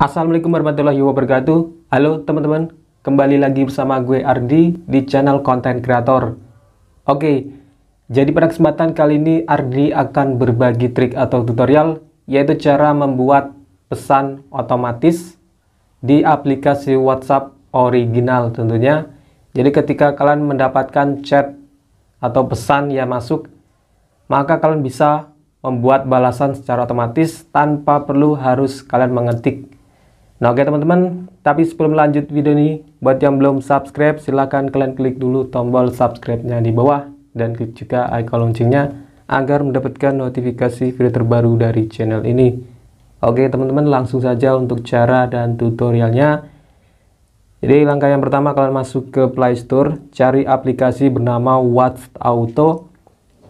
Assalamualaikum warahmatullahi wabarakatuh Halo teman-teman Kembali lagi bersama gue Ardi di channel konten kreator Oke Jadi pada kesempatan kali ini Ardi akan berbagi trik atau tutorial Yaitu cara membuat pesan otomatis Di aplikasi WhatsApp original tentunya Jadi ketika kalian mendapatkan chat atau pesan yang masuk Maka kalian bisa membuat balasan secara otomatis tanpa perlu harus kalian mengetik Nah oke okay, teman-teman, tapi sebelum lanjut video ini, buat yang belum subscribe silahkan kalian klik dulu tombol subscribe-nya di bawah dan klik juga icon loncengnya agar mendapatkan notifikasi video terbaru dari channel ini. Oke okay, teman-teman langsung saja untuk cara dan tutorialnya. Jadi langkah yang pertama kalian masuk ke Play Store, cari aplikasi bernama Watch Auto,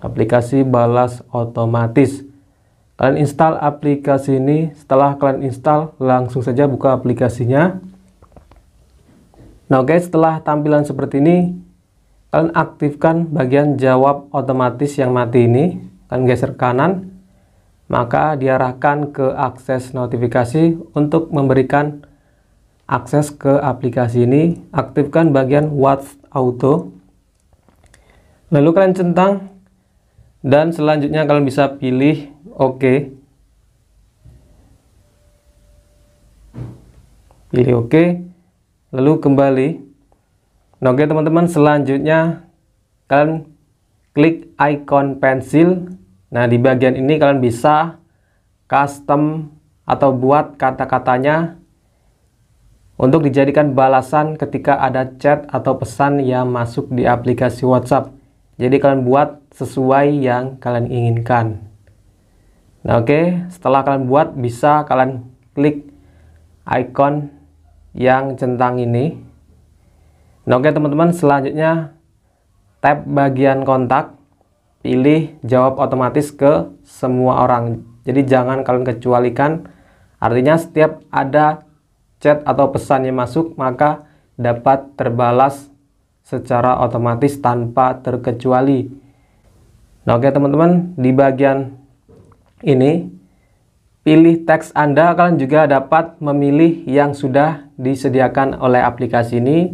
aplikasi balas otomatis kalian install aplikasi ini setelah kalian install langsung saja buka aplikasinya nah oke setelah tampilan seperti ini kalian aktifkan bagian jawab otomatis yang mati ini kalian geser kanan maka diarahkan ke akses notifikasi untuk memberikan akses ke aplikasi ini aktifkan bagian watch auto lalu kalian centang dan selanjutnya kalian bisa pilih OK pilih OK lalu kembali nah oke okay, teman-teman selanjutnya kalian klik icon pensil nah di bagian ini kalian bisa custom atau buat kata-katanya untuk dijadikan balasan ketika ada chat atau pesan yang masuk di aplikasi WhatsApp. Jadi kalian buat sesuai yang kalian inginkan. Nah, oke, okay. setelah kalian buat bisa kalian klik icon yang centang ini. Nah, oke okay, teman-teman, selanjutnya tab bagian kontak, pilih jawab otomatis ke semua orang. Jadi jangan kalian kecualikan. Artinya setiap ada chat atau pesan yang masuk, maka dapat terbalas secara otomatis tanpa terkecuali. Nah, oke teman-teman, di bagian ini pilih teks Anda, kalian juga dapat memilih yang sudah disediakan oleh aplikasi ini.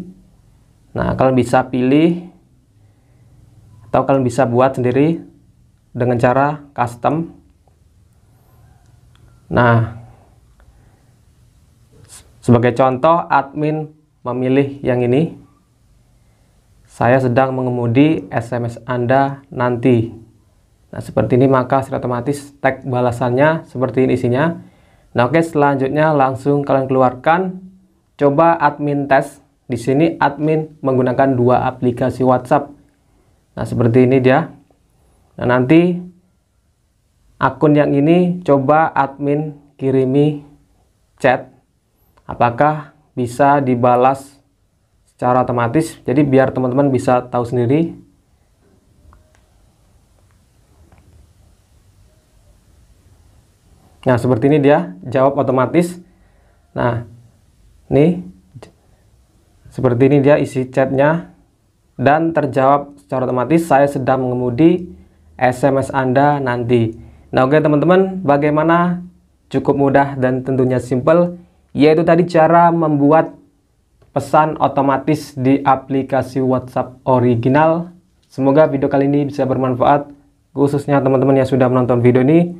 Nah, kalian bisa pilih atau kalian bisa buat sendiri dengan cara custom. Nah, sebagai contoh admin memilih yang ini. Saya sedang mengemudi SMS Anda nanti. Nah, seperti ini maka secara otomatis tag balasannya seperti ini isinya. Nah, oke, selanjutnya langsung kalian keluarkan coba admin test Di sini admin menggunakan dua aplikasi WhatsApp. Nah, seperti ini dia. Nah, nanti akun yang ini coba admin kirimi chat apakah bisa dibalas secara otomatis. Jadi biar teman-teman bisa tahu sendiri Nah, seperti ini dia jawab otomatis. Nah, nih seperti ini dia isi chatnya dan terjawab secara otomatis saya sedang mengemudi SMS Anda nanti. Nah, oke okay, teman-teman, bagaimana? Cukup mudah dan tentunya simple, yaitu tadi cara membuat pesan otomatis di aplikasi WhatsApp original. Semoga video kali ini bisa bermanfaat khususnya teman-teman yang sudah menonton video ini.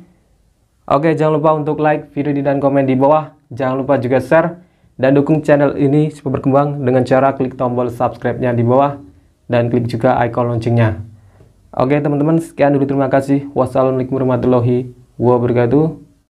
Oke, jangan lupa untuk like video ini dan komen di bawah. Jangan lupa juga share dan dukung channel ini supaya berkembang dengan cara klik tombol subscribe-nya di bawah dan klik juga icon loncengnya. Oke, teman-teman, sekian dulu terima kasih. Wassalamualaikum warahmatullahi wabarakatuh.